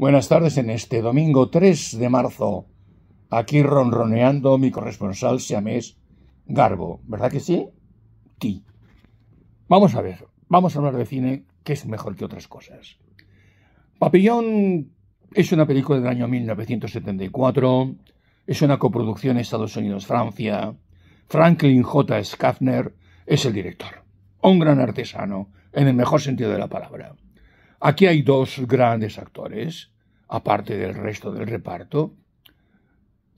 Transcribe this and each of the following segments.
Buenas tardes en este domingo 3 de marzo. Aquí ronroneando mi corresponsal siamés Garbo. ¿Verdad que sí? Ti. Vamos a ver, vamos a hablar de cine, que es mejor que otras cosas. Papillón es una película del año 1974, es una coproducción Estados Unidos-Francia. Franklin J. Schaffner es el director, un gran artesano, en el mejor sentido de la palabra. Aquí hay dos grandes actores, aparte del resto del reparto,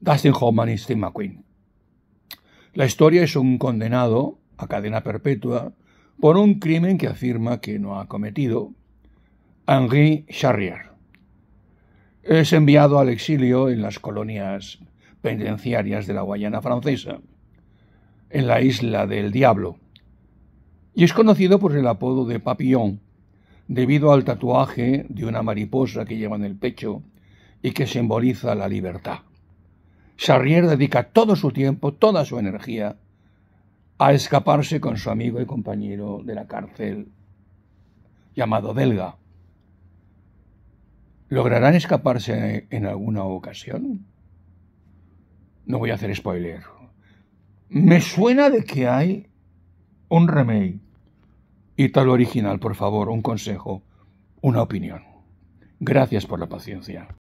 Dustin Hoffman y Steve McQueen. La historia es un condenado a cadena perpetua por un crimen que afirma que no ha cometido, Henri Charrier. Es enviado al exilio en las colonias penitenciarias de la Guayana francesa, en la isla del Diablo, y es conocido por el apodo de Papillon, debido al tatuaje de una mariposa que lleva en el pecho y que simboliza la libertad. Sarrier dedica todo su tiempo, toda su energía, a escaparse con su amigo y compañero de la cárcel llamado Delga. ¿Lograrán escaparse en alguna ocasión? No voy a hacer spoiler. Me suena de que hay un remake y tal original, por favor, un consejo, una opinión. Gracias por la paciencia.